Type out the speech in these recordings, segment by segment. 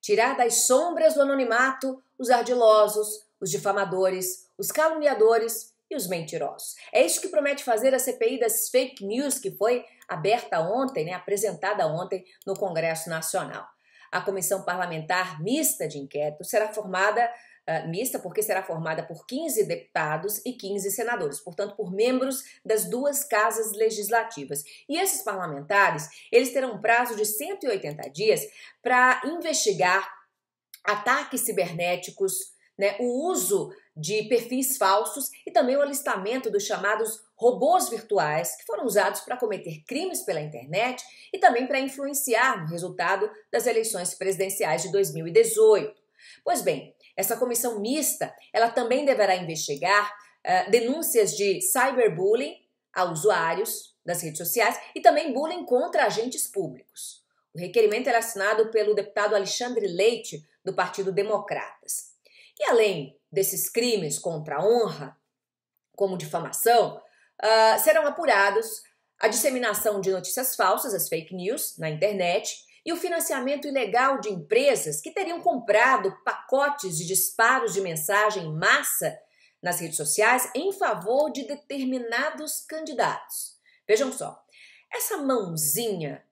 tirar das sombras do anonimato os ardilosos, os difamadores, os caluniadores e os mentirosos. É isso que promete fazer a CPI das fake news que foi aberta ontem, né, apresentada ontem no Congresso Nacional. A comissão parlamentar mista de inquérito será formada eh, mista, porque será formada por 15 deputados e 15 senadores, portanto, por membros das duas casas legislativas. E esses parlamentares, eles terão um prazo de 180 dias para investigar ataques cibernéticos, né, o uso de perfis falsos e também o alistamento dos chamados robôs virtuais que foram usados para cometer crimes pela internet e também para influenciar no resultado das eleições presidenciais de 2018. Pois bem, essa comissão mista, ela também deverá investigar uh, denúncias de cyberbullying a usuários das redes sociais e também bullying contra agentes públicos. O requerimento era assinado pelo deputado Alexandre Leite, do Partido Democratas. E além desses crimes contra a honra, como difamação, uh, serão apurados a disseminação de notícias falsas, as fake news, na internet, e o financiamento ilegal de empresas que teriam comprado pacotes de disparos de mensagem em massa nas redes sociais em favor de determinados candidatos. Vejam só, essa mãozinha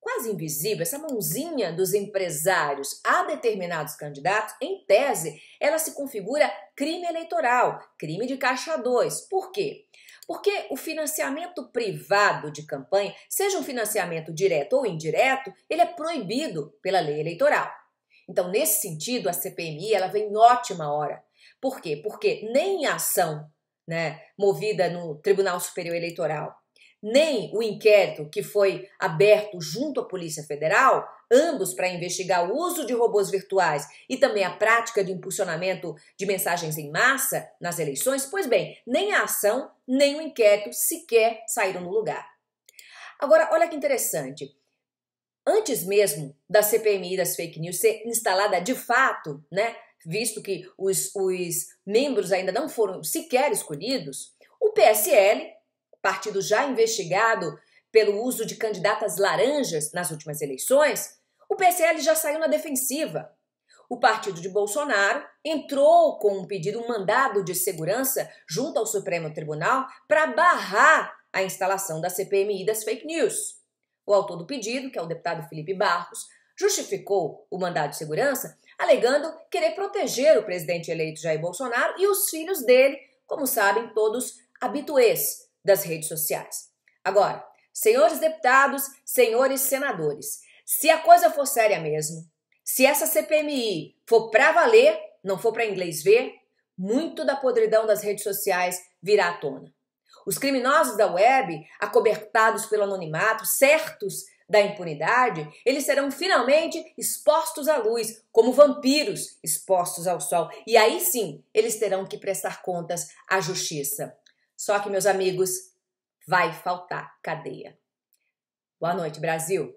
quase invisível, essa mãozinha dos empresários a determinados candidatos, em tese, ela se configura crime eleitoral, crime de caixa 2. Por quê? Porque o financiamento privado de campanha, seja um financiamento direto ou indireto, ele é proibido pela lei eleitoral. Então, nesse sentido, a CPMI ela vem em ótima hora. Por quê? Porque nem a ação né, movida no Tribunal Superior Eleitoral nem o inquérito que foi aberto junto à Polícia Federal, ambos para investigar o uso de robôs virtuais e também a prática de impulsionamento de mensagens em massa nas eleições, pois bem, nem a ação nem o inquérito sequer saíram no lugar. Agora, olha que interessante. Antes mesmo da CPMI das fake news ser instalada de fato, né, visto que os, os membros ainda não foram sequer escolhidos, o PSL partido já investigado pelo uso de candidatas laranjas nas últimas eleições, o PSL já saiu na defensiva. O partido de Bolsonaro entrou com um pedido, um mandado de segurança junto ao Supremo Tribunal para barrar a instalação da CPMI das fake news. O autor do pedido, que é o deputado Felipe Barros, justificou o mandado de segurança alegando querer proteger o presidente eleito Jair Bolsonaro e os filhos dele, como sabem todos habituês das redes sociais. Agora, senhores deputados, senhores senadores, se a coisa for séria mesmo, se essa CPMI for para valer, não for para inglês ver, muito da podridão das redes sociais virá à tona. Os criminosos da web, acobertados pelo anonimato, certos da impunidade, eles serão finalmente expostos à luz, como vampiros expostos ao sol. E aí sim, eles terão que prestar contas à justiça. Só que, meus amigos, vai faltar cadeia. Boa noite, Brasil!